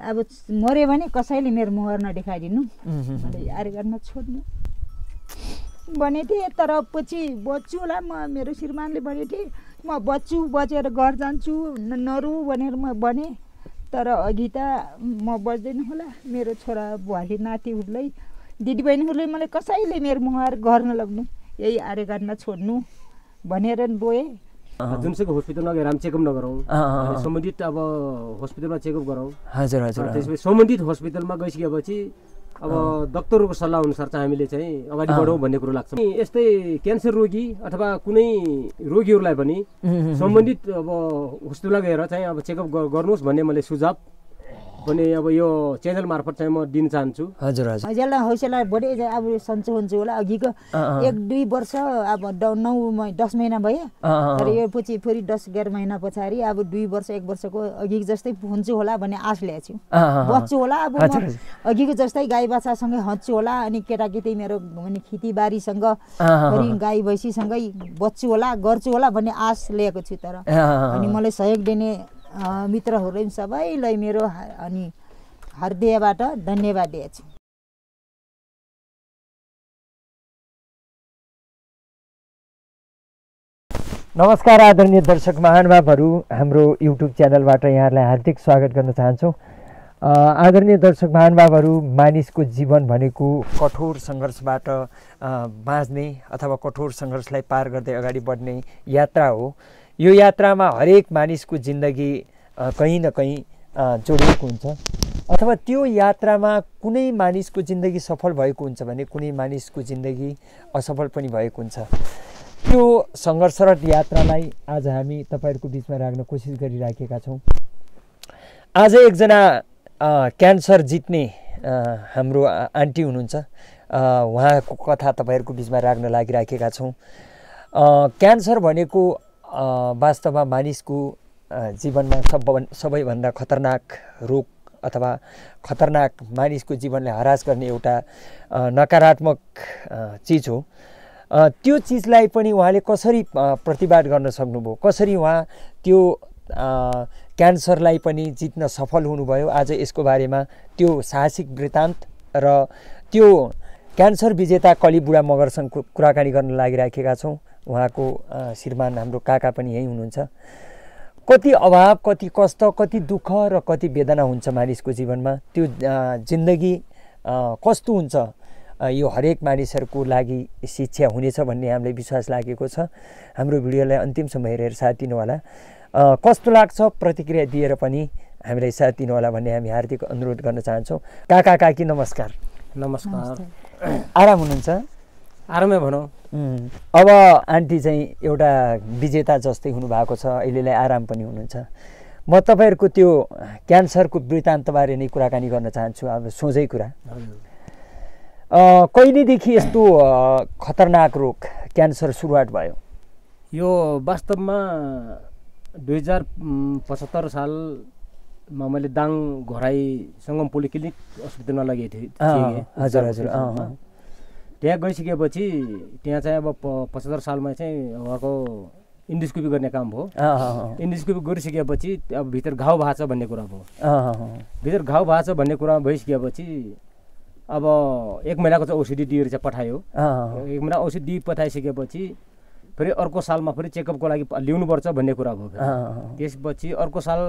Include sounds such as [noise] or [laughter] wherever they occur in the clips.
अब मऱ्यो भने कसैले मेरो मुहार नदेखाइदिनु गर्न छोड्नु भनेको थिएँ तर पछि बच्छु होला म मेरो श्रीमानले भनेको थिएँ म बच्छु बचेर घर जान्छु नरु भनेर म भने तर अघि त म बस्दैन होला मेरो छोरा भुवाले नातिहरूलाई दिदीबहिनीहरूले मलाई कसैले मेरो मुहार घर नलग्नु यही गर्न छोड्नु भनेर बोएँ जुनसुकै हस्पिटलमा गएर हामी चेकअप नगरौँ सम्बन्धित अब हस्पिटलमा चेकअप गरौँ हजुर हजुर त्यसपछि सम्बन्धित हस्पिटलमा गइसकेपछि अब डक्टरहरूको सल्लाह अनुसार चाहिँ हामीले चाहिँ अगाडि बढौँ भन्ने कुरो लाग्छ यस्तै क्यान्सर रोगी अथवा कुनै रोगीहरूलाई पनि सम्बन्धित अब हस्पिटलमा गएर चाहिँ अब चेकअप गर्नुहोस् भन्ने मैले सुझाव भने अब यो च्यानल मार्फत चाहिँ म दिन चाहन्छु हजुर हजुर हजुरलाई हौसला बढी अब सन्चो हुन्छु होला अघिको एक दुई वर्ष अब नौ दस महिना भयो तर यो पछि फेरि दस एघार महिना पछाडि अब दुई वर्ष एक वर्षको अघि जस्तै हुन्छु होला भन्ने आश ल्याएको छु बच्छु होला अब अघिको जस्तै गाई बाछासँगै हँच्छु होला अनि केटाकेटी मेरो भने खेतीबारीसँग गाई भैँसीसँगै बच्छु होला गर्छु होला भन्ने आश लिएको छु तर अनि मलाई सहयोग दिने मित्रहरू सबैलाई मेरो अनि हृदयबाट धन्यवाद दिएछु नमस्कार आदरणीय दर्शक महानुभावहरू हाम्रो युट्युब च्यानलबाट यहाँहरूलाई हार्दिक स्वागत गर्न चाहन्छौँ आदरणीय दर्शक महानुभावहरू मानिसको जीवन भनेको कठोर सङ्घर्षबाट बाँच्ने अथवा कठोर सङ्घर्षलाई पार गर्दै अगाडि बढ्ने यात्रा हो यो यात्रामा हरेक मानिसको जिन्दगी कहीँ न कहीँ जोडिएको हुन्छ अथवा त्यो यात्रामा कुनै मानिसको जिन्दगी सफल भएको हुन्छ भने कुनै मानिसको जिन्दगी असफल पनि भएको हुन्छ त्यो सङ्घर्षरत यात्रालाई आज हामी तपाईँहरूको बिचमा राख्न कोसिस गरिराखेका छौँ आज एकजना क्यान्सर जित्ने हाम्रो आन्टी हुनुहुन्छ उहाँको कथा तपाईँहरूको बिचमा राख्न लागिराखेका छौँ क्यान्सर भनेको वास्तवमा मानिसको जीवनमा सब सबैभन्दा खतरनाक रोग अथवा खतरनाक मानिसको जीवनलाई हरास गर्ने एउटा नकारात्मक चिज हो त्यो चिजलाई पनि उहाँले कसरी प्रतिवाद गर्न सक्नुभयो कसरी उहाँ त्यो क्यान्सरलाई पनि जित्न सफल हुनुभयो आज यसको बारेमा त्यो साहसिक वृत्तान्त र त्यो क्यान्सर विजेता कलिबुढा मगरसँग कुराकानी गर्न लागिराखेका छौँ उहाँको श्रीमान हाम्रो काका पनि यहीँ हुनुहुन्छ कति अभाव कति कष्ट कति दुःख र कति वेदना हुन्छ मानिसको जीवनमा त्यो जिन्दगी कस्तो हुन्छ यो हरेक मानिसहरूको लागि शिक्षा हुनेछ भन्ने हामीलाई विश्वास लागेको छ हाम्रो भिडियोलाई अन्तिमसम्म हेरेर साथ दिनुहोला कस्तो लाग्छ प्रतिक्रिया दिएर पनि हामीलाई साथ दिनुहोला भन्ने हामी हार्दिक अनुरोध गर्न चाहन्छौँ काका काकी नमस्कार नमस्कार आराम हुनुहुन्छ आरामै भनौँ अब आन्टी चाहिँ एउटा विजेता जस्तै हुनुभएको छ अहिलेलाई आराम पनि हुनुहुन्छ म तपाईँहरूको त्यो क्यान्सरको वृत्तान्तबारे नै कुराकानी गर्न चाहन्छु अब सोझै कुरा कहिलेदेखि यस्तो खतरनाक रोग क्यान्सर सुरुवात भयो यो वास्तवमा दुई हजार पचहत्तर सालमा मैले दाङ घोराई सङ्गम पोलिक्लिनिक अस्पतालमा लगेको थिएँ हजुर हजुर त्यहाँ गइसकेपछि त्यहाँ चाहिँ अब पचहत्तर सालमा चाहिँ उहाँको इन्डोस्कोपी गर्ने काम भयो इन्डोस्कोपी गरिसकेपछि अब भित्र घाउ भएको छ भन्ने कुरा भयो भित्र घाउ भएको छ भन्ने कुरा भइसकेपछि अब एक महिनाको चाहिँ औषधि दिएर चाहिँ पठायो एक महिना औषधि पठाइसकेपछि फेरि अर्को सालमा फेरि चेकअपको लागि ल्याउनुपर्छ भन्ने कुरा भयो त्यसपछि अर्को साल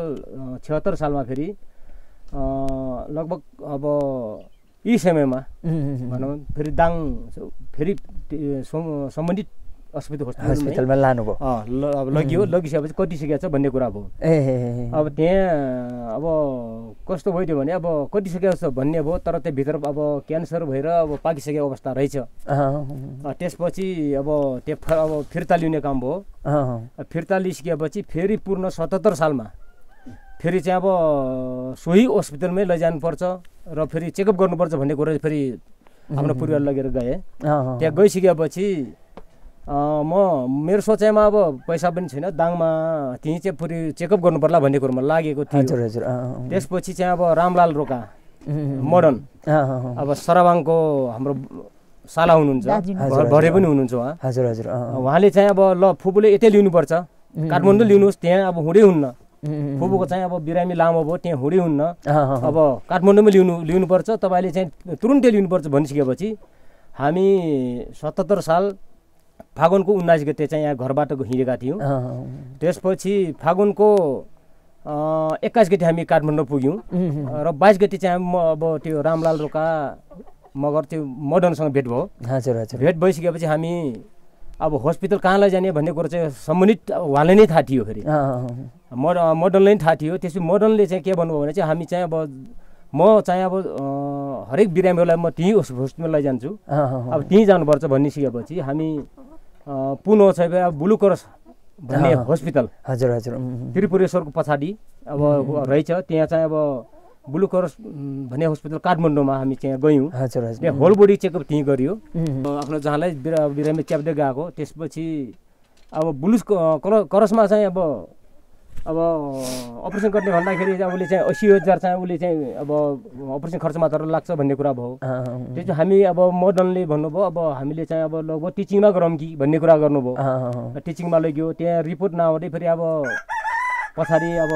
छिहत्तर सालमा फेरि लगभग अब यी समयमा भनौँ फेरि दाङ फेरि सम्बन्धित हस्पिटलमा लानुभयो अब लगियो लगिसकेपछि कटिसकेको छ भन्ने कुरा भयो अब त्यहाँ अब कस्तो भइदियो भने अब कटिसकेको छ भन्ने भयो तर भित्र अब क्यान्सर भएर अब पाकिसकेको अवस्था रहेछ त्यसपछि अब त्यो अब फिर्ता लिने काम भयो फिर्ता लिइसकेपछि फेरि पूर्ण सतहत्तर सालमा फेरि चाहिँ अब सोही हस्पिटलमै लैजानुपर्छ र फेरि चेकअप गर्नुपर्छ भन्ने कुरो फेरि आफ्नो परिवार लगेर गएँ त्यहाँ गइसकेपछि म मेरो सोचाइमा अब पैसा पनि छैन दाङमा त्यहीँ चाहिँ पुरी चेकअप गर्नु पर्ला भन्ने कुरोमा लागेको थियो त्यसपछि चाहिँ अब रामलाल रोका मोडर्न अब सराबाङको हाम्रो साला हुनुहुन्छ भरे पनि हुनुहुन्छ उहाँ हजुर हजुर उहाँले चाहिँ अब ल फुपूले यतै लिनुपर्छ काठमाडौँ लिनुहोस् त्यहाँ अब हुँदै हुन्न फुबुको चाहिँ अब बिरामी लामो भयो त्यहाँ हुँदै हुन्न अब काठमाडौँमै लिनु लिनुपर्छ तपाईँले चाहिँ तुरुन्तै लिनुपर्छ भनिसकेपछि हामी सतहत्तर साल फागुनको उन्नाइस गते चाहिँ यहाँ घरबाट हिँडेका थियौँ त्यसपछि फागुनको एक्काइस गते हामी काठमाडौँ पुग्यौँ र बाइस गते चाहिँ म अब त्यो रामलाल रोका मगर त्यो मोडर्नसँग भेट भयो हजुर हजुर भेट भइसकेपछि हामी अब हस्पिटल कहाँ लैजाने भन्ने कुरो चाहिँ सम्बन्धित उहाँले नै थाहा थियो फेरि मड नै थाहा थियो त्यसपछि मोडनले चाहिँ के भन्नुभयो भने चाहिँ हामी चाहिँ अब म चाहिँ अब हरेक बिरामीहरूलाई म त्यहीँ हस्पिटल लैजान्छु अब त्यहीँ जानुपर्छ भनिसकेपछि हामी पुनः चाहिँ अब ब्लु क्रस भन्ने हस्पिटल हजुर हजुर त्रिपुरेश्वरको पछाडि अब रहेछ त्यहाँ चाहिँ अब ब्लु क्रस भन्ने हस्पिटल काठमाडौँमा हामी त्यहाँ गयौँ हजुर हजुर होल बडी चेकअप त्यहीँ गरियो आफ्नो जहाँलाई बिरा बिरामी च्याप्दै गएको त्यसपछि अब ब्लु क्रसमा चाहिँ अब अब अपरेसन गर्ने भन्दाखेरि उसले चाहिँ असी हजार चाहिँ उसले चाहिँ अब अपरेसन खर्च मात्र लाग्छ भन्ने कुरा भयो त्यो चाहिँ हामी अब मोडर्नले भन्नुभयो अब हामीले चाहिँ अब लगभग टिचिङमा गरौँ कि भन्ने कुरा गर्नुभयो टिचिङमा लग्यो त्यहाँ रिपोर्ट नआउँदै फेरि अब पछाडि अब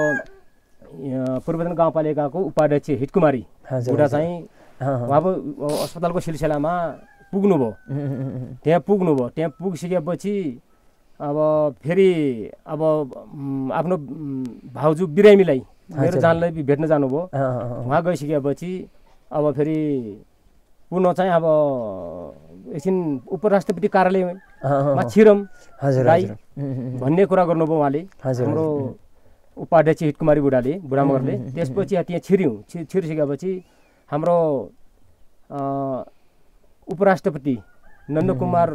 पूर्वतन गाउँपालिकाको उपाध्यक्ष हितकुमारी एउटा चाहिँ उहाँ अस्पतालको सिलसिलामा पुग्नुभयो [laughs] त्यहाँ पुग्नुभयो त्यहाँ पुगिसकेपछि अब फेरि अब आफ्नो भाउजू बिरामीलाई मेरो जानलाई भेट्न जानुभयो उहाँ गइसकेपछि अब फेरि पुनः चाहिँ अब एकछिन उपराष्ट्रपति कार्यालयमा छिरम हजुर भन्ने कुरा गर्नुभयो उहाँले हाम्रो उपाध्यक्ष कुमारी बुढाले बुढामगरले त्यसपछि त्यहाँ छिर्यौँ छि छिरिसकेपछि हाम्रो उपराष्ट्रपति नन्दकुमार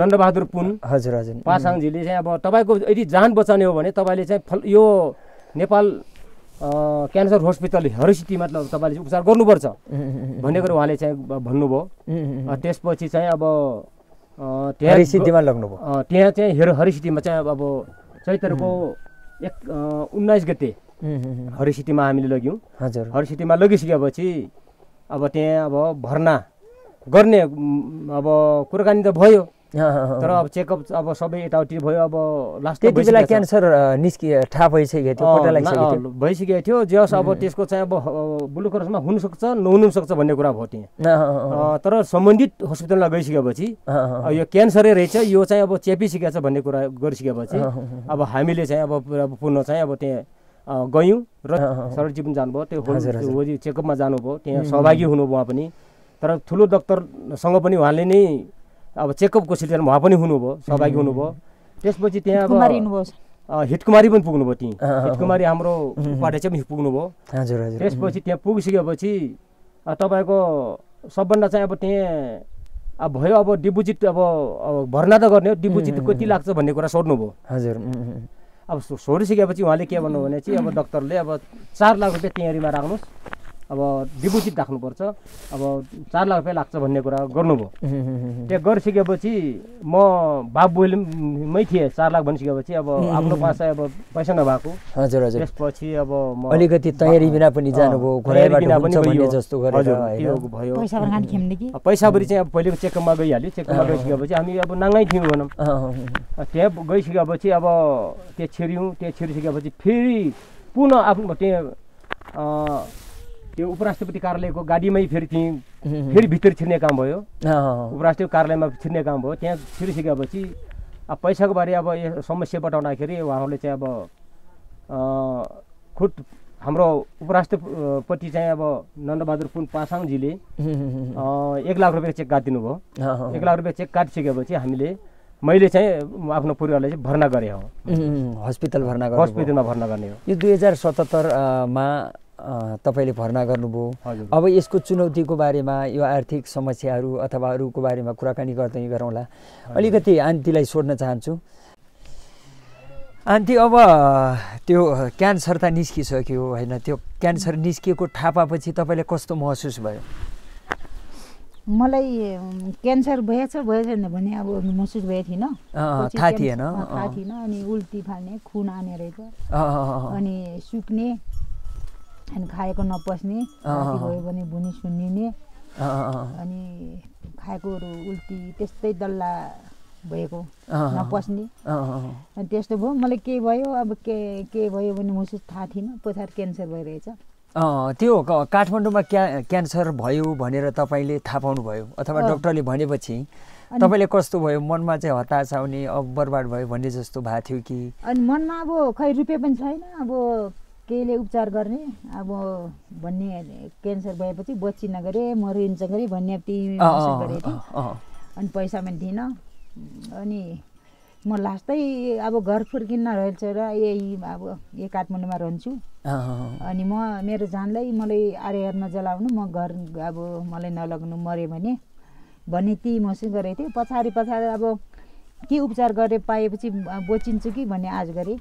नन्दबहादुर पुन हजुर हजुर पासाङजीले चाहिँ अब तपाईँको यदि जान बचाउने हो भने तपाईँले चाहिँ फल यो नेपाल क्यान्सर हस्पिटल हरिसिटी मतलब तपाईँले उपचार गर्नुपर्छ भन्ने कुरो उहाँले चाहिँ भन्नुभयो त्यसपछि चाहिँ अब त्यहाँ लग्नुभयो त्यहाँ चाहिँ हेर हरिसिटीमा चाहिँ अब चैत्रको एक उन्नाइस गते हरिसिटीमा हामीले लग्यौँ हजुर हरिसिटीमा लगिसकेपछि अब त्यहाँ अब भर्ना गर्ने अब कुराकानी त भयो [laughs] तर अब चेकअप अब सबै यताउति भयो अब लास्ट त्यति बेला क्यान्सर निस्कि थाहा भइसकेको थियो भइसकेको थियो जस अब त्यसको चाहिँ अब ब्लु क्रसमा नहुनु सक्छ भन्ने कुरा भयो त्यहाँ तर सम्बन्धित हस्पिटलमा गइसकेपछि यो क्यान्सरै रहेछ यो चाहिँ अब चेपिसकेको छ भन्ने कुरा गरिसकेपछि अब हामीले चाहिँ अब पुनः चाहिँ अब त्यहाँ गयौँ र सरजी पनि जानुभयो त्यो चेकअपमा जानुभयो त्यहाँ सहभागी हुनुभयो उहाँ पनि तर ठुलो डक्टरसँग पनि उहाँले नै अब चेकअपको सिलसिलामा उहाँ पनि हुनुभयो सहभागी हुनुभयो त्यसपछि त्यहाँ हिटकुमारी पनि पुग्नुभयो त्यहीँ हिटकुमारी हाम्रो उपाध्यक्ष पनि पुग्नुभयो हजुर हजुर त्यसपछि त्यहाँ पुगिसकेपछि तपाईँको सबभन्दा चाहिँ अब त्यहाँ अब भयो अब डिपोजिट अब भर्ना त गर्ने हो डिपोजिट कति लाग्छ भन्ने कुरा सोध्नुभयो हजुर अब सोधिसकेपछि उहाँले के भन्नुभयो भने चाहिँ अब डक्टरले अब चार लाख रुपियाँ तयारीमा राख्नुहोस् अब डिपोजिट राख्नुपर्छ अब चार लाख रुपियाँ लाग्छ भन्ने कुरा गर्नुभयो त्यहाँ गरिसकेपछि म बाप थिएँ चार लाख भनिसकेपछि अब आफ्नो पास अब पैसा नभएको हजुर हजुर त्यसपछि अब म अलिकति तयारी बिना पनि जानुभयो जस्तो भयो पैसाभरि चाहिँ अब पहिले चेकअपमा गइहाल्यो चेकअपमा गइसकेपछि हामी अब नाङ्गै थियौँ भनौँ त्यहाँ गइसकेपछि अब त्यहाँ छिर्यौँ त्यहाँ छिरिसकेपछि फेरि पुनः आफ्नो त्यहाँ त्यो उपराष्ट्रपति कार्यालयको गाडीमै फेरि त्यहीँ फेरि भित्र छिर्ने काम भयो उपराष्ट्रपति कार्यालयमा छिर्ने काम भयो त्यहाँ छिरिसकेपछि अब पैसाको बारे अब यो समस्या बटाउँदाखेरि उहाँहरूले चाहिँ अब खुद हाम्रो उपराष्ट्रपति चाहिँ अब नन्दबहादुर पुन पासाङजीले एक लाख रुपियाँ चेक काटिदिनु भयो एक लाख रुपियाँ चेक काटिसकेपछि हामीले मैले चाहिँ आफ्नो परिवारलाई चाहिँ भर्ना गरेँ हो हस्पिटल भर्ना हस्पिटलमा भर्ना गर्ने हो यो दुई हजार सतहत्तरमा तपाईँले भर्ना गर्नुभयो अब यसको चुनौतीको बारेमा यो आर्थिक समस्याहरू अथवा अरूको बारेमा कुराकानी गर्दै गरौँला अलिकति आन्टीलाई सोध्न चाहन्छु आन्टी अब त्यो क्यान्सर त निस्किसक्यो होइन त्यो क्यान्सर निस्किएको थापापछि तपाईँलाई कस्तो महसुस भयो मलाई क्यान्सर भएछ भएछ भने अब महसुस भएको थिएन थाहा थिएन अनि उल्टी फाल्ने खुन आने रहेछ अनि सुक्ने अनि खाएको नपस्ने गयो भने भुनी सुनिने अनि खाएकोहरू उल्टी त्यस्तै डल्ला भएको नपस्ने अनि त्यस्तो भयो मलाई के भयो अब के के भयो भने म चाहिँ थाहा थिइनँ पछाडि क्यान्सर भइरहेछ त्यो काठमाडौँमा क्या क्यान्सर भयो भनेर तपाईँले थाहा पाउनुभयो अथवा डक्टरले भनेपछि तपाईँले कस्तो भयो मनमा चाहिँ हताश आउने अब बर्बाद भयो भन्ने जस्तो भएको थियो कि अनि मनमा अब खै रुपियाँ पनि छैन अब केले उपचार गर्ने अब भन्ने क्यान्सर भएपछि बच्ची नगरे मरिन्छ गरे भन्ने त्यही गरेँ अनि पैसा पनि थिएन अनि म लास्टै अब घर फुर्किन्न रहेछ र यही अब यही काठमाडौँमा रहन्छु अनि म मेरो जानलाई मलाई हेर्न जलाउनु म घर अब मलाई नलग्नु मऱ्यो भने भन्ने ती महसुस गरेको थिएँ पछाडि पछाडि अब के उपचार गरे पाएपछि बोचिन्छु कि भन्ने आज गरेँ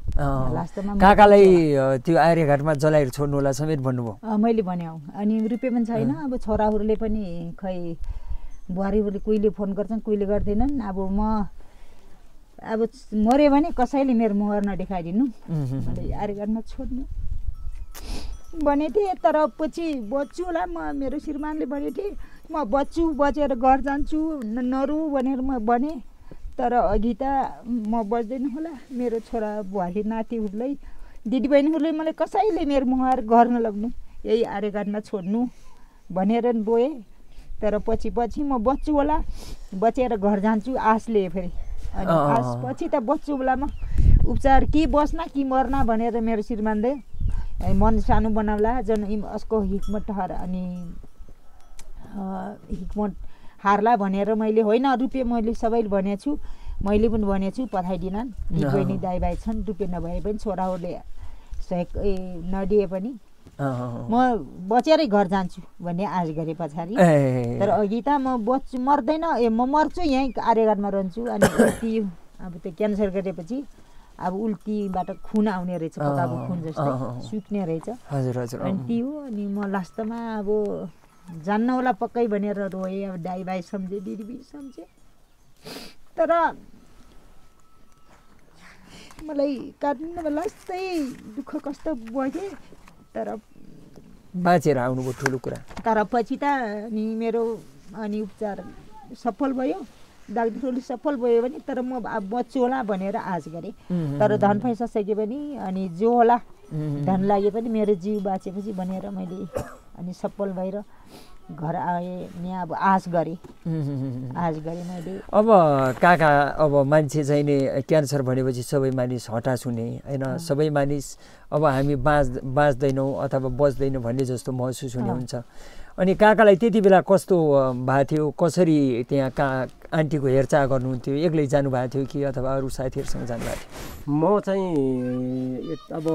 लास्टमा काकालाई त्यो आर्यघाटमा जलाएर छोड्नु होला समेत भन्नुभयो मैले भने अनि रुपियाँ पनि छैन अब छोराहरूले पनि खै बुहारीहरूले कोहीले फोन गर्छन् कोहीले गर्दैनन् अब म अब मऱ्यो भने कसैले मेरो मुहार नदेखाइदिनु आर्यघाटमा छोड्नु भनेको थिएँ तर पछि बच्छु होला म मेरो श्रीमानले भनेको थिएँ म बच्छु बचेर घर जान्छु नरु भनेर म भनेँ तर अघि त म बस्दैन होला मेरो छोरा बुहारी नातिहरूलाई दिदीबहिनीहरूले मलाई कसैले मेरो मुहार घर नलग्नु यही आर्यघाटमा छोड्नु भनेर बोए तर पछि पछि म बच्छु होला बचेर घर जान्छु आश लिएँ फेरि अनि आश पछि त बच्छु होला म उपचार कि बस्न कि मर्न भनेर मेरो श्रीमानले मन सानो बनाउला जन उसको अस्को हिक्मत हर अनि हिक्मत हार्ला भनेर मैले होइन रुपियाँ मैले सबैले भनेको छु मैले पनि भनेको छु पठाइदिनन् बहिनी दाई भाइ छन् रुपियाँ नभए पनि छोराहरूले सहयोग ए नदिए पनि म बचेरै घर जान्छु भन्ने आज गरे पछाडि तर अघि त म बच्छु मर्दैन ए म मर्छु यहीँ कार्यघाटमा रहन्छु अनि उल्टी अब त्यो क्यान्सर गरेपछि अब उल्टीबाट खुन आउने रहेछ खुन जस्तो सुक्ने रहेछ अनि त्यो हो अनि म लास्टमा अब जान्न होला पक्कै भनेर रोएँ अब दाई भाइ सम्झेँ दिदीबी सम्झेँ तर मलाई होला लास्टै दुःख कस्तो बजेँ तर बाँचेर आउनुभयो ठुलो कुरा तर पछि त अनि मेरो अनि उपचार सफल भयो डाक्टरले सफल भयो भने तर म बच्छु होला भनेर आज गरेँ तर धन पैसा सक्यो भने अनि जो होला धन लाग्यो पनि मेरो जिउ बाँचेपछि भनेर मैले अनि सफल भएर घर आए यहाँ अब आश गरेँ [laughs] आश गरेँ मैले अब काका अब मान्छे चाहिँ नि क्यान्सर भनेपछि सबै मानिस हटास हुने होइन सबै मानिस अब हामी बाँच बाँच्दैनौँ अथवा बच्दैनौँ भन्ने जस्तो महसुस हुने हुन्छ अनि काकालाई त्यति बेला कस्तो भएको थियो कसरी त्यहाँ का आन्टीको हेरचाह गर्नुहुन्थ्यो एक्लै जानुभएको थियो कि अथवा अरू साथीहरूसँग जानुभएको थियो म चाहिँ अब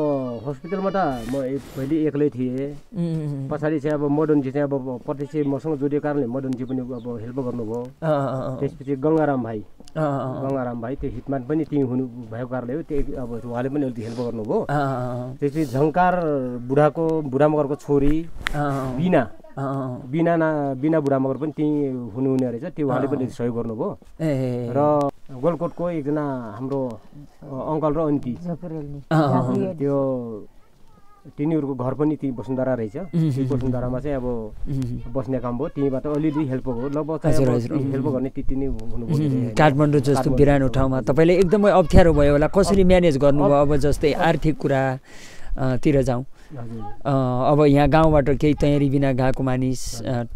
हस्पिटलमा त म पहिले एक्लै थिएँ पछाडि चाहिँ अब मदनजी चाहिँ अब प्रत्यक्ष मसँग जोडिएको कारणले मदनजी पनि अब हेल्प गर्नुभयो त्यसपछि गङ्गाराम भाइ गङ्गाराम भाइ त्यो हितमान पनि त्यहीँ हुनु भएको कारणले हो त्यो अब उहाँले पनि अलिकति हेल्प गर्नुभयो त्यसपछि झङ्कार बुढाको बुढा मगरको छोरी बिना बिना ना बिना बुढा मगर पनि त्यहीँ हुनुहुने रहेछ त्यो उहाँले पनि सहयोग गर्नुभयो र गोलकोटको एकजना हाम्रो अङ्कल र अन्ती त्यो तिनीहरूको घर पनि त्यही बसुन्धरा रहेछ बसुन्धरामा चाहिँ अब बस्ने काम भयो त्यहीँबाट अलिअलि हेल्प हो लगभग हेल्प गर्ने त्यति नै काठमाडौँ जस्तो बिरानो ठाउँमा तपाईँले एकदमै अप्ठ्यारो भयो होला कसरी म्यानेज गर्नुभयो अब जस्तै आर्थिक कुरातिर जाउँ अब यहाँ गाउँबाट केही तयारी बिना गएको मानिस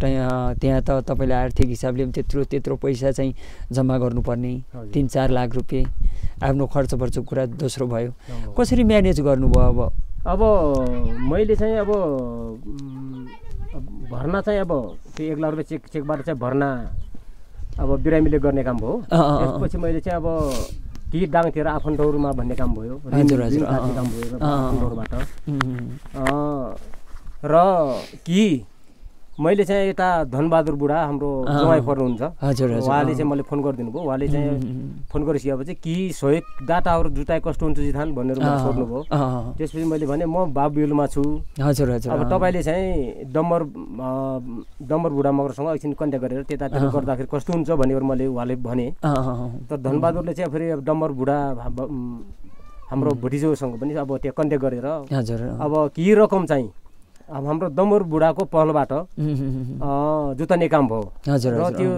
त्यहाँ त तपाईँले आर्थिक हिसाबले पनि त्यत्रो त्यत्रो पैसा चाहिँ जम्मा गर्नुपर्ने तिन चार लाख रुपियाँ आफ्नो खर्च बर्चको कुरा दोस्रो भयो कसरी म्यानेज गर्नुभयो अब अब मैले चाहिँ अब भर्ना चाहिँ अब त्यो एक लाख रुपियाँ चेक चेकबाट चाहिँ भर्ना अब बिरामीले गर्ने काम भयो त्यसपछि मैले चाहिँ अब ती डाङतिर आफन्तहरूमा भन्ने काम भयो काम भयो र कि मैले चाहिँ यता धनबहादुर बुढा हाम्रो जमाइ पर्नुहुन्छ हजुर उहाँले चाहिँ मैले फोन गरिदिनु भयो उहाँले चाहिँ फोन गरिसकेपछि कि सहयोग डाटाहरू जुटाए कस्तो हुन्छ जिथान भनेर मलाई सोध्नुभयो त्यसपछि मैले भने म बाबुलमा छु हजुर हजुर अब तपाईँले चाहिँ डम्बर डम्बर बुढा मगरसँग एकछिन कन्ट्याक्ट गरेर त्यतातिर गर्दाखेरि कस्तो हुन्छ भनेर मैले उहाँले भने तर धनबहादुरले चाहिँ फेरि डम्बर बुढा हाम्रो भुटिजोसँग पनि अब त्यहाँ कन्ट्याक्ट गरेर हजुर अब के रकम चाहिँ अब हाम्रो दमर बुढाको पहलबाट जुत्ता काम भयो हजुर त्यो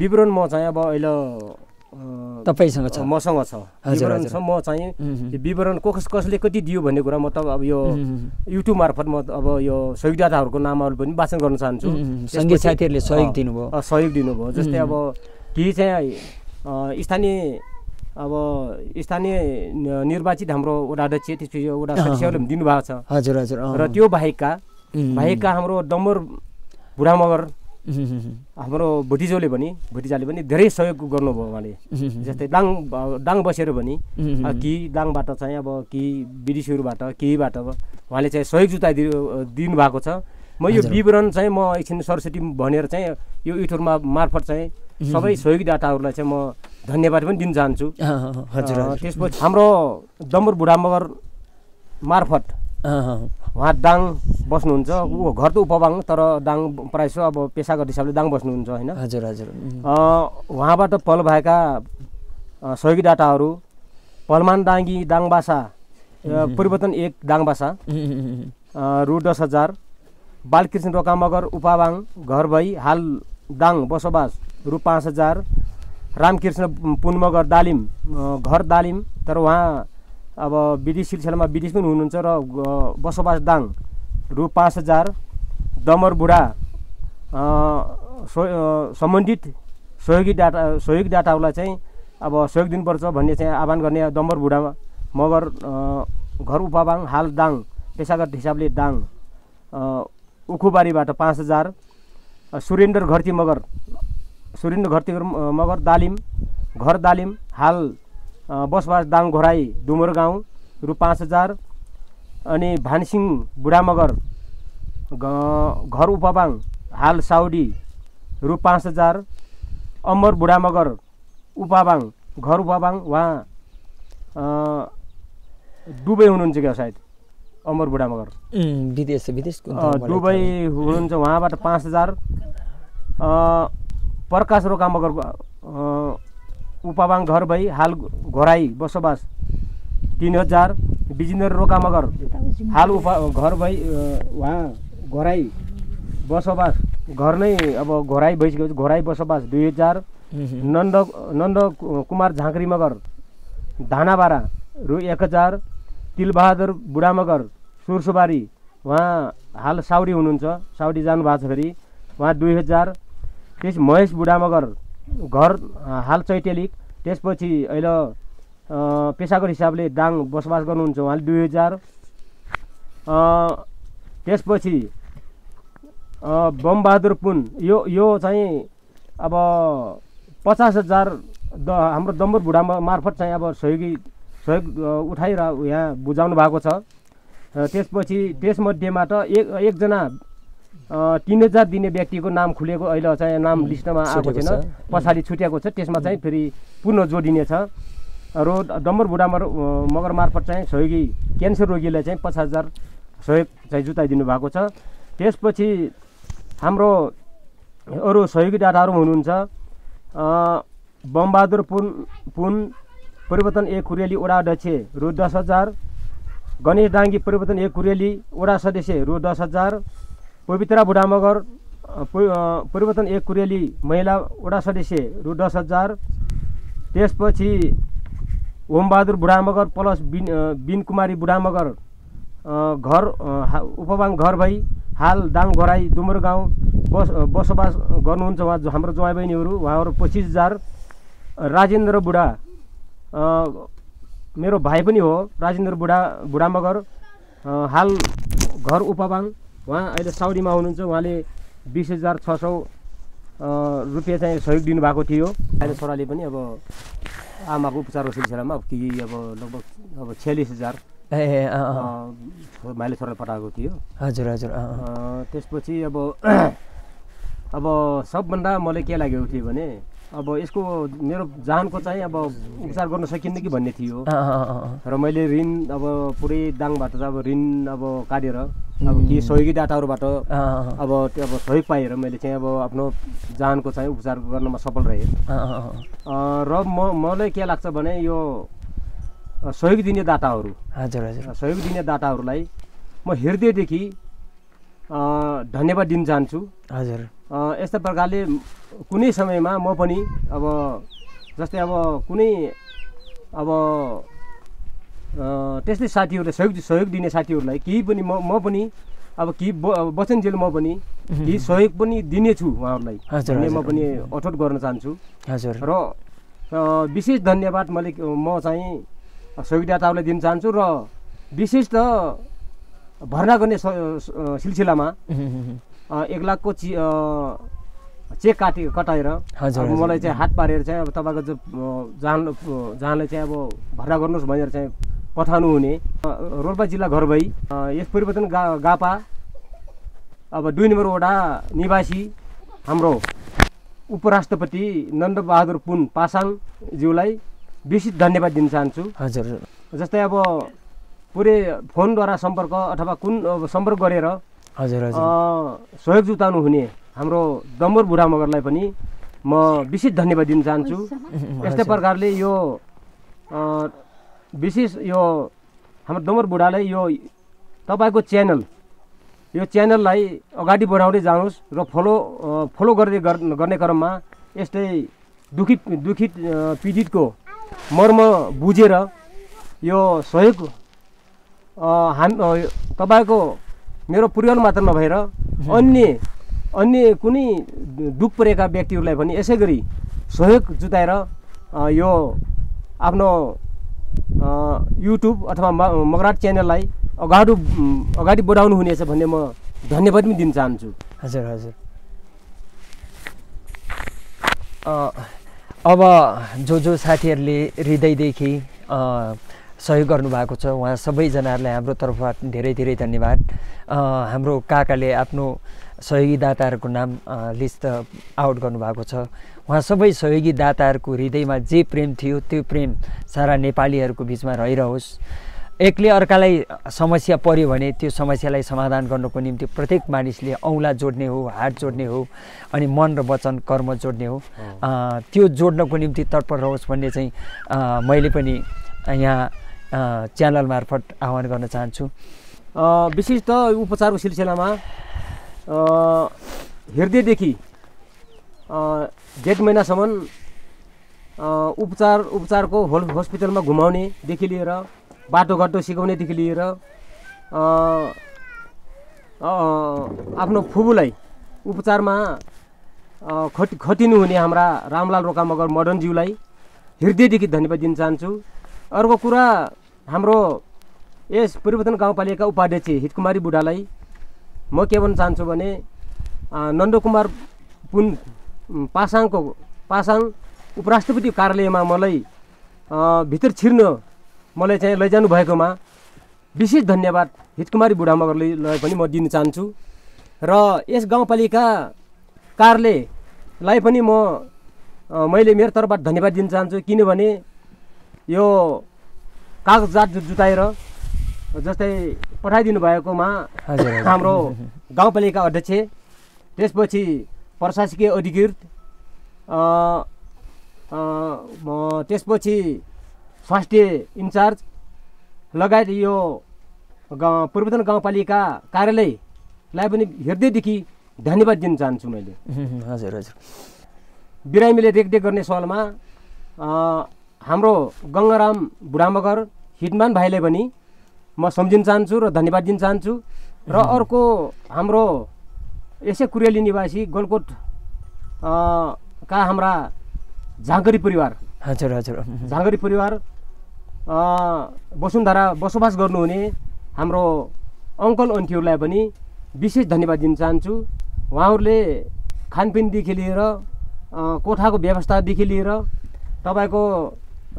विवरण म चाहिँ अब अहिले तपाईँसँग छ मसँग छ विवरण छ म चाहिँ विवरण कस कसले कति दियो भन्ने कुरा म त अब यो युट्युब मार्फत म अब यो सहयोगदाताहरूको नामहरू पनि वाचन गर्न चाहन्छु साथीहरूले सहयोग दिनुभयो सहयोग दिनुभयो जस्तै अब केही चाहिँ स्थानीय अब स्थानीय निर्वाचित हाम्रो वडा अध्यक्ष त्यसपछि वडा सचिवले पनि दिनुभएको छ हजुर हजुर र त्यो बाहेकका बाहेकका हाम्रो डम्बर बुढामगर हाम्रो भुटिजोले पनि भुटिजाले पनि धेरै सहयोग गर्नुभयो उहाँले जस्तै दाङ दाङ बसेर पनि कि दाङबाट चाहिँ अब कि विदेशीहरूबाट केहीबाट उहाँले चाहिँ सहयोग दिनु दिनुभएको छ म यो विवरण चाहिँ म एकछिन सरस्वती भनेर चाहिँ यो युट्युबमा मार्फत चाहिँ सबै सहयोगी डाटाहरूलाई चाहिँ म धन्यवाद पनि दिन चाहन्छु हजुर त्यसपछि हाम्रो डम्बर बुढामगर मार्फत उहाँ दाङ बस्नुहुन्छ ऊ घर त उपवाङ तर दाङ प्रायः अब पेसागत हिसाबले दाङ बस्नुहुन्छ होइन हजुर हजुर उहाँबाट पहल भएका सहयोगी डाटाहरू पलमान दाङ्गी दाङ भाषा परिवर्तन एक दाङ भाषा रु दस हजार बालकृष्ण रोकामगर उपावाङ घर भई हाल दाङ बसोबास रु पाँच हजार रामकृष्ण पुनमगर दालिम घर दालिम तर उहाँ अब विदेश सिलसिलामा विदेश पनि हुनुहुन्छ र बसोबास दाङ रु पाँच हजार दमर बुढा सो सम्बन्धित सहयोगी डाटा सहयोगी डाटाहरूलाई चाहिँ अब सहयोग दिनुपर्छ भन्ने चाहिँ आह्वान गर्ने दम्बर बुढामा मगर घर उपाबाङ हाल दाङ पेसागत हिसाबले दाङ उखुबारीबाट पाँच हजार सुरेन्द्र घरती मगर सुरिन्द घरतिर मगर दालिम घर दालिम हाल बसबास दाङ घोराई डुमर गाउँ रु पाँच हजार अनि भानसिङ बुढामगर घर उपबाङ हाल साउडी रु पाँच हजार अमर बुढामगर उपाबाङ घर उपाबाङ उहाँ दुबई हुनुहुन्छ क्या सायद अमर बुढामगर विदेश विदेश दुबई हुनुहुन्छ उहाँबाट पाँच हजार प्रकाश रोका मगर उपावाङ घर भई हाल घोराई बसोबास तिन हजार रोका मगर हाल उपा घर भई उहाँ घोराई बसोबास घर नै अब घोराई भइसकेपछि घोराई बसोबास दुई हजार नन्द नन्द कुमार झाँक्री मगर धानाबारा रु एक हजार तिलबहादुर मगर सुरसुबारी उहाँ हाल साउरी हुनुहुन्छ साउरी जानुभएको छ फेरि उहाँ दुई हजार त्यस महेश बुढामगर घर हाल चैतेलिक त्यसपछि अहिले पेसाको हिसाबले दाङ बसोबास गर्नुहुन्छ उहाँले दुई हजार त्यसपछि बमबहादुर पुन यो यो चाहिँ अब पचास हजार द हाम्रो दम्बर भुडा मार्फत चाहिँ अब सहयोगी सहयोग उठाएर यहाँ बुझाउनु भएको छ त्यसपछि त्यसमध्येबाट एक एकजना तिन हजार दिने व्यक्तिको नाम खुलेको अहिले चाहिँ नाम लिस्टमा आएको छैन पछाडि छुट्याएको छ त्यसमा चाहिँ फेरि पुनः जोडिनेछ र डम्बर बुढामा मगर मार्फत चाहिँ सहयोगी क्यान्सर रोगीलाई चाहिँ पचास हजार सहयोग चाहिँ जुताइदिनु भएको छ त्यसपछि हाम्रो अरू सहयोगी डाटाहरू हुनुहुन्छ बमबहादुर पुन पुन परिवर्तन एक कुरेली ओडा अध्यक्ष रु दस हजार गणेश डाङ्गी परिवर्तन एक कुरेली वडा सदस्य रु दस हजार पवित्रा बुढामगर परिवर्तन एक कुरेली महिला वडा सदस्य रु दस हजार त्यसपछि ओमबहादुर बुढामगर प्लस बिन बिन कुमारी बुढामगर घर उपवाङ घर भई हाल दाङ घराई डुमर गाउँ बस बसोबास गर्नुहुन्छ उहाँ हाम्रो जुवाइ बहिनीहरू उहाँहरू पच्चिस हजार राजेन्द्र बुढा मेरो भाइ पनि हो राजेन्द्र बुढा बुढामगर हाल घर उपवाङ उहाँ अहिले साउरीमा हुनुहुन्छ उहाँले बिस हजार छ सौ रुपियाँ चाहिँ सहयोग दिनुभएको थियो अहिले छोराले पनि अब आमाको उपचारको सिलसिलामा अब केही अब लगभग अब छ्यालिस हजार ए माइले छोराले पठाएको थियो हजुर हजुर त्यसपछि अब अब सबभन्दा मलाई के लागेको थियो भने अब यसको मेरो जानको चाहिँ अब उपचार गर्न सकिन्न कि भन्ने थियो र मैले ऋण अब पुरै दाङबाट चाहिँ अब ऋण अब काटेर अब के सहयोगी डाटाहरूबाट अब त्यो अब सहयोग पाएर मैले चाहिँ अब आफ्नो जानको चाहिँ उपचार गर्नमा सफल रहेँ र म मलाई के लाग्छ भने यो सहयोग दिने दाताहरू हजुर हजुर सहयोग दिने दाताहरूलाई म हृदयदेखि धन्यवाद दिन चाहन्छु हजुर यस्तै प्रकारले कुनै समयमा म पनि अब जस्तै अब कुनै अब त्यस्तै साथीहरूलाई सहयोग सहयोग दिने साथीहरूलाई केही पनि म म पनि अब केही वचनजेल म पनि केही सहयोग पनि दिनेछु उहाँहरूलाई भन्ने म पनि अठोट गर्न चाहन्छु हजुर र विशेष धन्यवाद मैले म चाहिँ सहयोगदाताहरूलाई दिन चाहन्छु र विशेष त भर्ना गर्ने सिलसिलामा [laughs] एक लाखको चि चेक काटे कटाएर मलाई चाहिँ हात पारेर चाहिँ अब तपाईँको जो जहाँ जहाँलाई चाहिँ अब भर्ना गर्नुहोस् भनेर चाहिँ पठाउनु हुने रोल्पा जिल्ला घर भई यस परिवर्तन गा गापा अब दुई नम्बर वडा निवासी हाम्रो उपराष्ट्रपति नन्दबहादुर पुन पासाङज्यूलाई विशेष धन्यवाद दिन चाहन्छु हजुर जस्तै अब पुरै फोनद्वारा सम्पर्क अथवा कुन सम्पर्क गरेर हजुर सहयोग जुटाउनु हुने हाम्रो दम्बर बुढा मगरलाई पनि म विशेष धन्यवाद दिन चाहन्छु यस्तै प्रकारले यो विशेष यो हाम्रो दम्बर बुढालाई यो तपाईँको च्यानल यो च्यानललाई अगाडि बढाउँदै जानुहोस् र फलो फलो गर्दै गर्ने क्रममा यस्तै दुखित दुखित पीडितको मर्म बुझेर यो सहयोग हाम तपाईँको मेरो परिवार मात्र नभएर अन्य अन्य कुनै दुःख परेका व्यक्तिहरूलाई पनि यसै गरी सहयोग जुटाएर यो आफ्नो युट्युब अथवा मगराट च्यानललाई अगाडि अगाडि बढाउनु हुनेछ भन्ने म धन्यवाद पनि दिन चाहन्छु हजुर हजुर अब जो जो साथीहरूले हृदयदेखि सहयोग गर्नुभएको छ उहाँ सबैजनाहरूलाई हाम्रो तर्फबाट धेरै धेरै धन्यवाद हाम्रो काकाले आफ्नो सहयोगीदाताहरूको नाम लिस्ट आउट गर्नुभएको छ उहाँ सबै सहयोगीदाताहरूको हृदयमा जे प्रेम थियो त्यो प्रेम सारा नेपालीहरूको बिचमा रहिरहोस् एकले अर्कालाई समस्या पऱ्यो भने त्यो समस्यालाई समाधान गर्नको निम्ति प्रत्येक मानिसले औँला जोड्ने हो हात जोड्ने हो अनि मन र वचन कर्म जोड्ने हो त्यो जोड्नको निम्ति तत्पर रहोस् भन्ने चाहिँ मैले पनि यहाँ च्यानल मार्फत आह्वान गर्न चाहन्छु विशेष त उपचारको सिलसिलामा हृदयदेखि डेढ महिनासम्म उपचार उपचारको होल हस्पिटलमा घुमाउनेदेखि लिएर बाटोघाटो सिकाउनेदेखि लिएर आफ्नो फुबुलाई उपचारमा खटि हुने हाम्रा रामलाल रोका मगर मदनज्यूलाई हृदयदेखि धन्यवाद दिन चाहन्छु अर्को कुरा हाम्रो यस पूर्वतन गाउँपालिका उपाध्यक्ष हितकुमारी बुढालाई म के भन्न चाहन्छु भने नन्दकुमार पुन पासाङको पासाङ उपराष्ट्रपति कार्यालयमा मलाई भित्र छिर्न मलाई चाहिँ लैजानु भएकोमा विशेष धन्यवाद हितकुमारी बुढामगरलाई पनि म दिन चाहन्छु र यस गाउँपालिका कार्यालयलाई पनि म मैले मेरो तर्फबाट धन्यवाद दिन चाहन्छु किनभने यो कागजात जुटाएर जस्तै पठाइदिनु भएकोमा हाम्रो गाउँपालिका अध्यक्ष त्यसपछि प्रशासकीय अधिकृत त्यसपछि स्वास्थ्य इन्चार्ज लगायत यो गाउँ पूर्वतन गाउँपालिका कार्यालयलाई पनि हृदयदेखि धन्यवाद दिन चाहन्छु मैले [laughs] हजुर हजुर बिरामीले रेखदेख गर्ने सवालमा हाम्रो गङ्गाराम बुढामगर हिटमान भाइले पनि म सम्झिन चाहन्छु र धन्यवाद दिन चाहन्छु र अर्को हाम्रो यसै कुरेली निवासी गोलकोट का हाम्रा झाँगरी परिवार हजुर हजुर झाँगरी परिवार वसुन्धरा बसोबास गर्नुहुने हाम्रो अङ्कल अन्टीहरूलाई पनि विशेष धन्यवाद दिन चाहन्छु उहाँहरूले खानपिनदेखि लिएर कोठाको व्यवस्थादेखि लिएर तपाईँको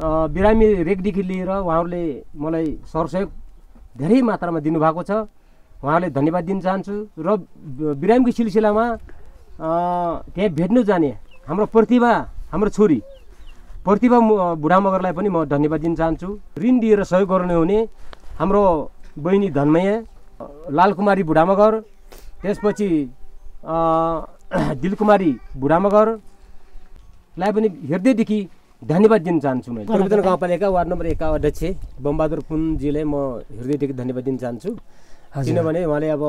बिरामी रेखदेखि लिएर उहाँहरूले मलाई सरसहयोग धेरै मात्रामा दिनुभएको छ उहाँहरूले धन्यवाद दिन चाहन्छु र बिरामीको सिलसिलामा त्यहाँ भेट्नु जाने हाम्रो प्रतिभा हाम्रो छोरी प्रतिभा बुढा मगरलाई पनि म धन्यवाद दिन चाहन्छु ऋण दिएर सहयोग गर्ने गर्नुहुने हाम्रो बहिनी धनमय लालकुमारी बुढा मगर त्यसपछि [clears throat] दिलकुमारी मगरलाई पनि हृदयदेखि धन्यवाद दिन चाहन्छु मैले पूर्वतन गाउँपालिका वार्ड नम्बर एकका अध्यक्ष बमबहादुर कुनजीलाई म हृदयदेखि धन्यवाद दिन चाहन्छु किनभने उहाँले अब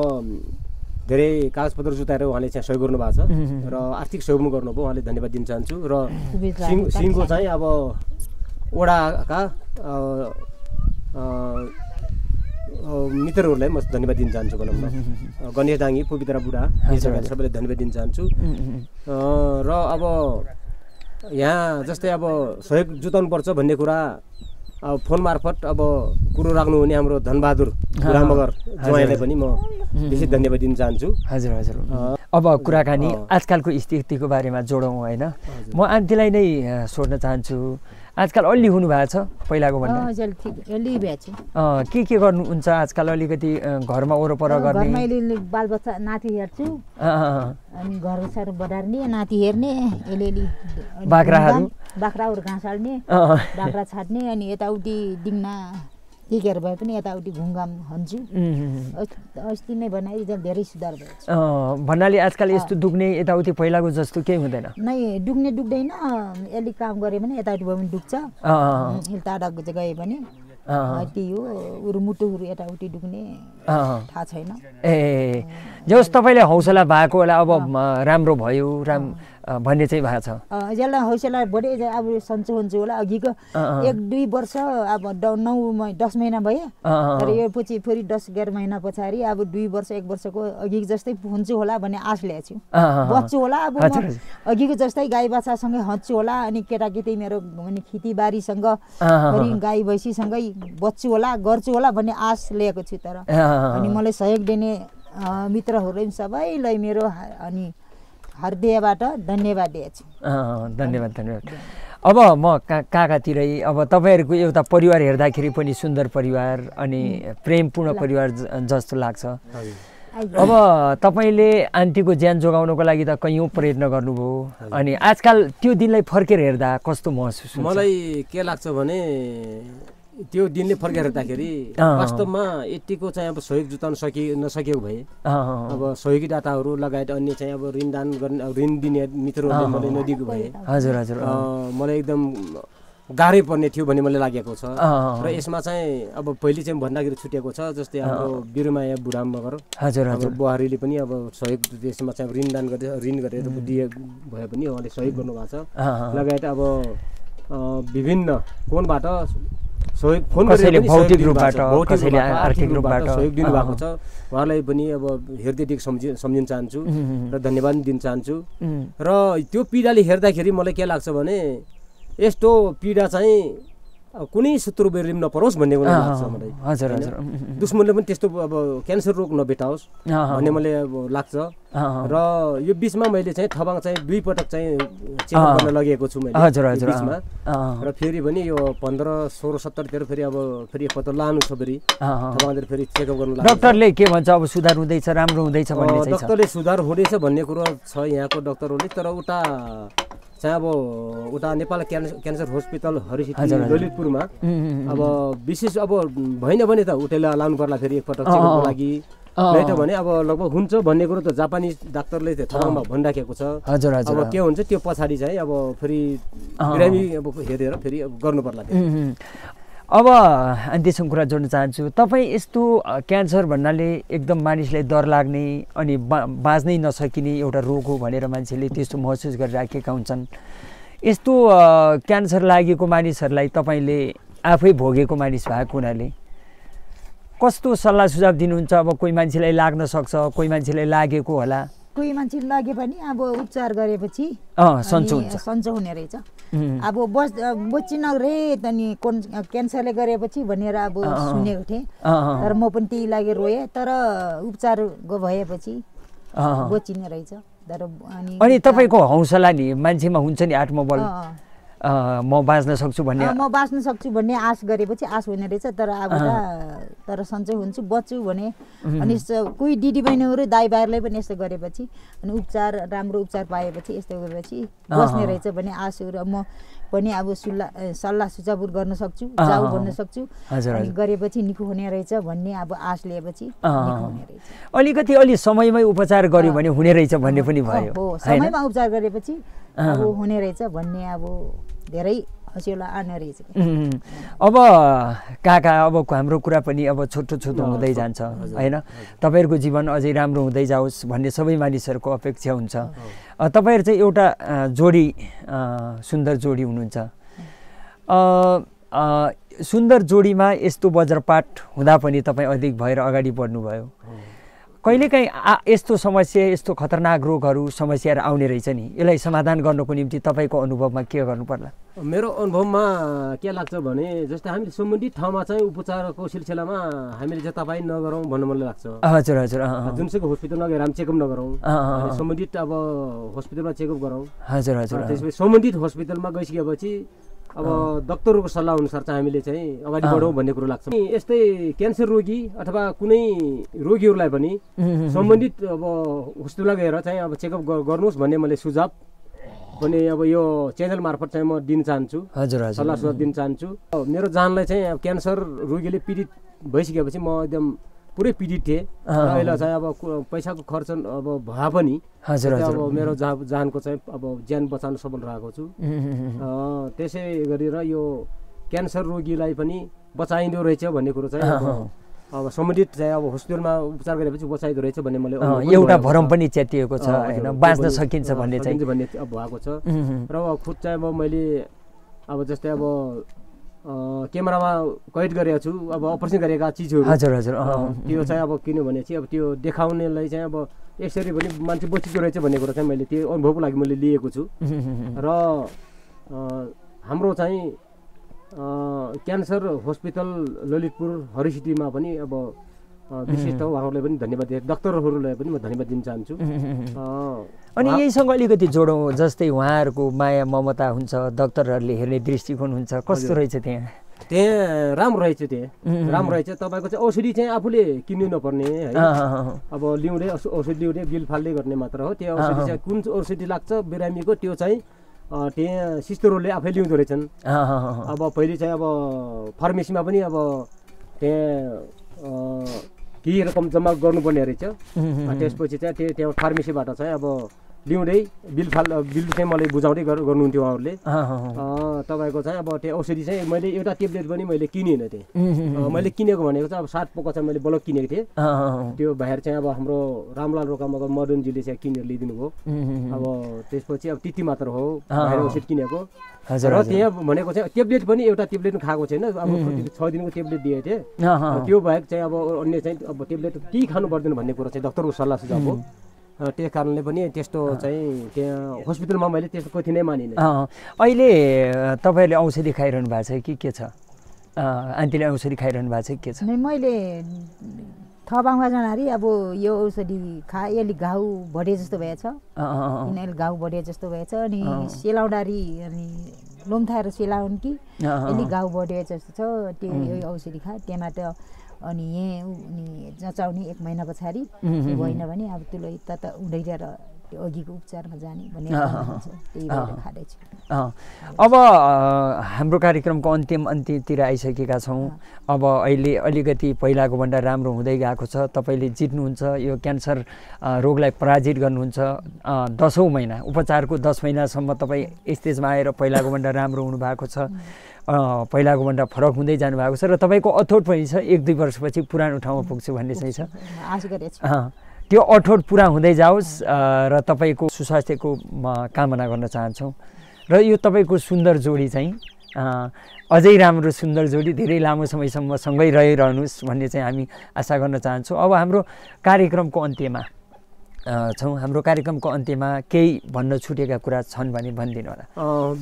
धेरै कागजपत्र जुताएर उहाँले चाहिँ सहयोग गर्नुभएको छ र आर्थिक सहयोग पनि गर्नुभयो उहाँले धन्यवाद दिन चाहन्छु र सिङ सिङको चाहिँ अब वडाका मित्रहरूलाई म धन्यवाद दिन चाहन्छु भनौँ न गणेश दाङी पवित्र बुढा सबैलाई धन्यवाद दिन चाहन्छु र अब यहाँ जस्तै अब सहयोग पर्छ भन्ने कुरा अब फोन मार्फत अब कुरो राख्नुहुने हाम्रो धनबहादुर रामगर उहाँलाई पनि म विशेष धन्यवाद दिन चाहन्छु हजुर हजुर अब कुराकानी आजकलको स्थितिको बारेमा जोडौँ होइन म आन्टीलाई नै सोध्न चाहन्छु आजकल अलि हुनुभएको छ पहिलाको भन्दा के के गर्नुहुन्छ आजकल अलिकति घरमा वरपर गर्ने बालबच्चा नाति हेर्छु अनि घरको साह्रो बढार्ने नाति हेर्ने अलिअलि बाख्राहरू बाख्राहरू घाँस हाल्ने बाख्रा छाड्ने अनि यताउति डिङ्ना टिकेर भए पनि यताउति घुमघाम हन्छु अस्ति नै एकदम धेरै सुधार भएको भन्नाले आजकल यस्तो दुख्ने यताउति पहिलाको जस्तो केही हुँदैन नै दुख्ने दुख्दैन अलिक काम गरे भने यताउति भयो भने दुख्छ टाढा गयो भने त्यही हो मुटुहरू यताउति दुख्ने थाहा छैन ए जस तपाईँले हौसला भएको होला अब राम्रो भयो राम भन्ने चाहिँ भएको छ यसलाई हौसेलाई बढी अब सन्चो हुन्छु होला अघिको एक दुई वर्ष अब नौ दस महिना भयो तर यो पछि फेरि दस एघार महिना पछाडि अब दुई वर्ष एक वर्षको अघि जस्तै हुन्छु होला भन्ने आश ल्याएको छु बच्छु होला अब अघिको जस्तै गाई बाछासँगै हँच्छु होला अनि केटाकेटी मेरो खेतीबारीसँग फेरि गाई भैँसीसँगै बच्छु होला गर्छु होला भन्ने आश लिएको छु तर अनि मलाई सहयोग दिने मित्रहरूले पनि सबैलाई मेरो अनि हृदयबाट धन्यवाद दिएछु धन्यवाद धन्यवाद अब म कहाँ कहाँतिरै अब तपाईँहरूको एउटा परिवार हेर्दाखेरि पनि सुन्दर परिवार अनि प्रेमपूर्ण परिवार जस्तो लाग्छ अब तपाईँले आन्टीको ज्यान जोगाउनको लागि त कैयौँ प्रयत्न गर्नुभयो अनि आजकल त्यो दिनलाई फर्केर हेर्दा कस्तो महसुस मलाई के लाग्छ भने त्यो दिनले फर्केर हेर्दाखेरि वास्तवमा यतिको चाहिँ अब सहयोग जुटाउन सकि नसकेको भए अब सहयोगी दाताहरू लगायत अन्य चाहिँ अब ऋण दान गर्ने ऋण दिने मित्रहरूले मलाई नदिएको भए हजुर हजुर मलाई एकदम गाह्रै पर्ने थियो भन्ने मलाई लागेको छ र यसमा चाहिँ अब पहिले चाहिँ भन्दाखेरि छुटेको छ जस्तै हाम्रो बिरुमाया बुढा मगर हजुर हजुर बुहारीले पनि अब सहयोग त्यसमा चाहिँ ऋण दान गरेर ऋण गरेर दिए भए पनि उहाँले सहयोग गर्नुभएको छ लगायत अब विभिन्न कोणबाट सहयोग कसैले भौतिक रूपबाट कसैले आर्थिक रूपबाट सहयोग दिनुभएको छ उहाँलाई पनि अब हृदयदेखि सम्झि सम्झिन चाहन्छु र धन्यवाद दिन चाहन्छु र त्यो पीडाले हेर्दाखेरि मलाई के लाग्छ भने यस्तो पीडा चाहिँ कुनै शत्रु बेरिम नपरोस् भन्ने कुरा लाग्छ मलाई हजुर हजुर दुश्मनले पनि त्यस्तो अब क्यान्सर रोग नभेटाओस् भन्ने मलाई अब लाग्छ र यो बिचमा मैले चाहिँ थबाङ चाहिँ दुईपटक चाहिँ चेकअप गर्न लगेको छु मैले हजुर हजुर बिचमा र फेरि पनि यो पन्ध्र सोह्र सत्तरतिर फेरि अब फेरि एकपल्ट लानु छ फेरि थबाङतिर फेरि चेकअप गर्नु डक्टरले के भन्छ अब सुधार हुँदैछ राम्रो हुँदैछ भन्ने डक्टरले सुधार हुँदैछ भन्ने कुरो छ यहाँको डक्टरहरूले तर उता चाहिँ अब उता नेपाल क्यान्सर क्यान्सर हस्पिटल हरिसित ललितपुरमा अब विशेष अब भएन भने त उतैले लानु पर्ला फेरि एकपटक लागि भने अब लगभग हुन्छ भन्ने कुरो त जापानिज डाक्टरले त्यो भनिराखेको छ हजुर हजुर के हुन्छ त्यो पछाडि चाहिँ अब फेरि बिरामी अब हेरेर फेरि अब गर्नु पर्ला अब अन्त्यसम्म कुरा जोड्न चाहन्छु तपाईँ यस्तो क्यान्सर भन्नाले एकदम मानिसलाई डर लाग्ने अनि बा बाँच्नै नसकिने एउटा रोग हो भनेर मान्छेले त्यस्तो महसुस गरिराखेका हुन्छन् यस्तो क्यान्सर लागेको मानिसहरूलाई तपाईँले आफै भोगेको मानिस भएको हुनाले कस्तो सल्लाह सुझाव दिनुहुन्छ अब कोही मान्छेलाई लाग्न सक्छ कोही मान्छेलाई लागेको होला कोही मान्छे लागे पनि अब उपचार गरेपछि सन्चो हुन्छ सन्चो हुने रहेछ अब बस बच्चिन रे अनि क्यान्सरले गरेपछि भनेर अब सुनेको थिएँ तर म पनि त्यही लागि रोएँ तर उपचार भएपछि बचिने रहेछ तर अनि तपाईँको हौसला नि मान्छेमा हुन्छ नि आत्मबल म बाँच्न सक्छु भन्ने म बाँच्न सक्छु भन्ने आश गरेपछि आश हुने रहेछ तर अब तर सन्चै हुन्छु बच्छु भने अनि कोही दिदी बहिनीहरू दाई भाइहरूलाई पनि यस्तो गरेपछि अनि उपचार राम्रो उपचार पाएपछि यस्तो गरेपछि बस्ने रहेछ भने आशहरू म पनि अब सुल्ला सल्लाह सुझावहरू गर्न सक्छु जाऊ भन्न सक्छु गरेपछि निको हुने रहेछ भन्ने अब आश लिएपछि अलिकति अलि समयमै उपचार गर्यो भने हुने रहेछ भन्ने पनि भयो हो समयमा उपचार गरेपछि अब हुने रहेछ भन्ने अब धेरै हँसिलो आउने रहेछ अब काका अब हाम्रो कुरा पनि अब छोटो छोटो हुँदै जान्छ होइन तपाईँहरूको जीवन अझै राम्रो हुँदै जाओस् भन्ने सबै मानिसहरूको अपेक्षा हुन्छ तपाईँहरू चाहिँ एउटा जोडी सुन्दर जोडी हुनुहुन्छ सुन्दर जोडीमा यस्तो वज्रपात हुँदा पनि तपाईँ अधिक भएर अगाडि बढ्नुभयो कहिलेकाहीँ आ यस्तो समस्या यस्तो खतरनाक रोगहरू समस्याहरू आउने रहेछ नि यसलाई समाधान गर्नको निम्ति तपाईँको अनुभवमा के गर्नु पर्ला मेरो अनुभवमा के लाग्छ भने जस्तै हामीले सम्बन्धित ठाउँमा चाहिँ उपचारको सिलसिलामा हामीले जताभाइ नगरौँ भन्नु मलाई लाग्छ हजुर हजुर जुन हस्पिटल नगएर हामी चेकअप नगरौँ सम्बन्धित अब हस्पिटलमा चेकअप गरौँ हजुर हजुर त्यसपछि सम्बन्धित हस्पिटलमा गइसकेपछि अब डक्टरको सल्लाह अनुसार चाहिँ हामीले चाहिँ अगाडि बढौँ भन्ने कुरो लाग्छ यस्तै क्यान्सर रोगी अथवा कुनै रोगीहरूलाई पनि सम्बन्धित अब हस्पिटलमा गएर चाहिँ अब चेकअप गर्नुहोस् भन्ने मैले सुझाव पनि अब यो च्यानल मार्फत चाहिँ म दिन चाहन्छु हजुर सल्लाह सुझाव दिन चाहन्छु मेरो जानलाई चाहिँ अब क्यान्सर रोगीले पीडित भइसकेपछि म एकदम पुरै पीडित थिएँ अहिले चाहिँ अब पैसाको खर्च अब भए पनि अब मेरो जा जानको चाहिँ अब ज्यान बचाउन सफल रहेको छु त्यसै गरेर यो क्यान्सर रोगीलाई पनि बचाइँदो रहेछ भन्ने कुरो चाहिँ अब सम्बन्धित चाहिँ अब हस्पिटलमा उपचार गरेपछि बचाइदो रहेछ भन्ने मैले एउटा भरम पनि च्यातिएको छ होइन बाँच्न सकिन्छ भन्ने चाहिँ भन्ने भएको छ र खुद चाहिँ अब मैले अब जस्तै अब क्यामेरामा कैद गरेको छु अब अपरेसन गरेका चिजहरू हजुर हजुर त्यो चाहिँ अब किनभने चाहिँ अब त्यो देखाउनेलाई चाहिँ अब यसरी पनि मान्छे बचिदो रहेछ भन्ने कुरा चाहिँ मैले त्यो अनुभवको लागि मैले लिएको छु [laughs] र हाम्रो चाहिँ क्यान्सर हस्पिटल ललितपुर हरिसिटीमा पनि अब विशेष त [laughs] उहाँहरूलाई पनि धन्यवाद डक्टरहरूलाई पनि म धन्यवाद दिन चाहन्छु [laughs] अनि यहीसँग अलिकति जोडौँ जस्तै उहाँहरूको माया ममता हुन्छ डक्टरहरूले हेर्ने दृष्टिकोण हुन्छ कस्तो रहेछ त्यहाँ त्यहाँ राम्रो रहेछ त्यहाँ राम्रो रहेछ तपाईँको चाहिँ औषधि चाहिँ आफूले किन्नु नपर्ने है अब लिउँदै औषधि लिउँदै बिल फाल्दै गर्ने मात्र हो त्यो औषधि चाहिँ कुन औषधि लाग्छ बिरामीको त्यो चाहिँ त्यहाँ सिस्टरहरूले आफै लिउँदो रहेछन् अब पहिले चाहिँ अब फार्मेसीमा पनि अब त्यहाँ केही रकम जम्मा गर्नुपर्ने रहेछ त्यसपछि चाहिँ त्यो त्यहाँ फार्मेसीबाट चाहिँ अब लिउँदै बिल फाल बिल चाहिँ मलाई बुझाउँदै गर्नुहुन्थ्यो उहाँहरूले तपाईँको चाहिँ अब त्यो औषधि चाहिँ मैले एउटा ट्याब्लेट पनि मैले किनेन थिएँ मैले किनेको भनेको चाहिँ अब सात पोको चाहिँ मैले बलक किनेको थिएँ त्यो बाहिर चाहिँ अब हाम्रो रामलाल रोकामगर मदनजीले चाहिँ किनेर लिइदिनु भयो अब त्यसपछि अब त्यति मात्र हो औषध किनेको र त्यहाँ भनेको चाहिँ ट्याब्लेट पनि एउटा ट्याब्लेट खाएको छैन अब छ दिनको ट्याब्लेट दिएको थिएँ त्यो बाहेक चाहिँ अब अन्य चाहिँ अब ट्याब्लेट केही खानु पर्दैन भन्ने कुरो चाहिँ डक्टरको सल्लाह सुझाव हो त्यही कारणले पनि त्यस्तो चाहिँ त्यहाँ हस्पिटलमा मैले त्यस्तो कति नै मानिनँ अहिले तपाईँहरूले औषधि खाइरहनु भएको छ कि के छ आन्टीले औषधि खाइरहनु भएको छ के छ मैले थपाङमा जाँदाखेरि अब यो औषधि खाएँ अलिक घाउ बढे जस्तो भएछ उनीहरूले घाउ बढे जस्तो भएछ अनि सेलाउँदाखेरि अनि लोम्थाएर सेलाउन् कि अलिक घाउ बढे जस्तो छ त्यो यो औषधि खा त्यहाँबाट अनि यहीँ उनी जचाउने एक महिना पछाडि भएन भने अब त्यसलाई यता त उडाइरहेर अघिको उपचारमा जाने भन्ने अब हाम्रो कार्यक्रमको अन्तिम अन्त्यतिर आइसकेका छौँ अब अहिले अलिकति पहिलाको भन्दा राम्रो हुँदै गएको छ तपाईँले जित्नुहुन्छ यो क्यान्सर रोगलाई पराजित गर्नुहुन्छ दसौँ महिना उपचारको दस महिनासम्म तपाईँ स्टेजमा आएर पहिलाको भन्दा राम्रो हुनुभएको छ पहिलाको भन्दा फरक हुँदै जानुभएको छ र तपाईँको अथोट पनि छ एक दुई वर्षपछि पुरानो ठाउँमा पुग्छु भन्ने चाहिँ छ त्यो अठोट पुरा हुँदै जाओस् र तपाईँको सुस्वास्थ्यको कामना गर्न चाहन्छौँ र यो तपाईँको सुन्दर जोडी चाहिँ अझै राम्रो सुन्दर जोडी धेरै लामो समयसम्म सँगै रहिरहनुहोस् भन्ने चाहिँ हामी आशा गर्न चाहन्छौँ अब हाम्रो कार्यक्रमको अन्त्यमा छौँ हाम्रो कार्यक्रमको अन्त्यमा केही भन्न छुटेका कुरा छन् भने भनिदिनु होला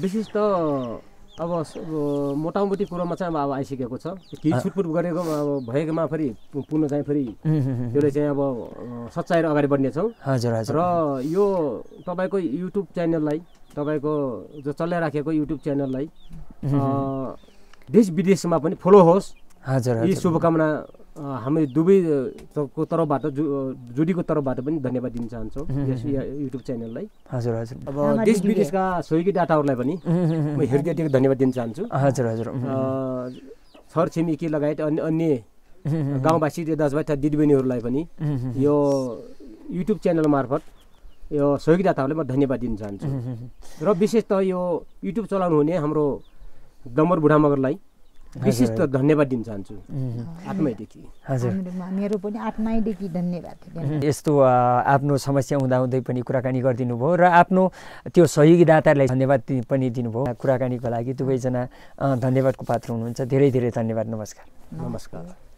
विशेष त अब मोटामोटी कुरोमा चाहिँ अब आइसकेको छ केही छुटपुट गरेको अब भएकोमा फेरि पुनः चाहिँ फेरि त्यसले चाहिँ अब सच्चाएर अगाडि बढ्नेछौँ हजुर हजुर र यो तपाईँको युट्युब च्यानललाई तपाईँको जो चलाइराखेको युट्युब च्यानललाई देश विदेशमा पनि फलो होस् हजुर यी शुभकामना हामी दुवै को तर्फबाट जु जुडीको तर्फबाट पनि धन्यवाद दिन चाहन्छौँ यस युट्युब च्यानललाई हजुर हजुर अब देश विदेशका सहयोगी डाटाहरूलाई पनि म हृदयदेखि धन्यवाद दिन चाहन्छु हजुर हजुर छर छिमेकी लगायत अन्य अन्य गाउँवासी दाजुभाइ तथा दिदीबहिनीहरूलाई पनि यो युट्युब च्यानल मार्फत यो सहयोगी म धन्यवाद दिन चाहन्छु र विशेष त यो युट्युब चलाउनु हुने हाम्रो डम्बर बुढामगरलाई विशिष्ट धन्यवाद दिन चाहन्छु आत्मैदेखि हजुर मेरो पनि आत्मैदेखि धन्यवाद यस्तो आफ्नो समस्या हुँदाहुँदै पनि कुराकानी गरिदिनु भयो र आफ्नो त्यो सहयोगीदातालाई धन्यवाद पनि दिनुभयो कुराकानीको लागि दुवैजना धन्यवादको पात्र हुनुहुन्छ धेरै धेरै धन्यवाद नमस्कार नमस्कार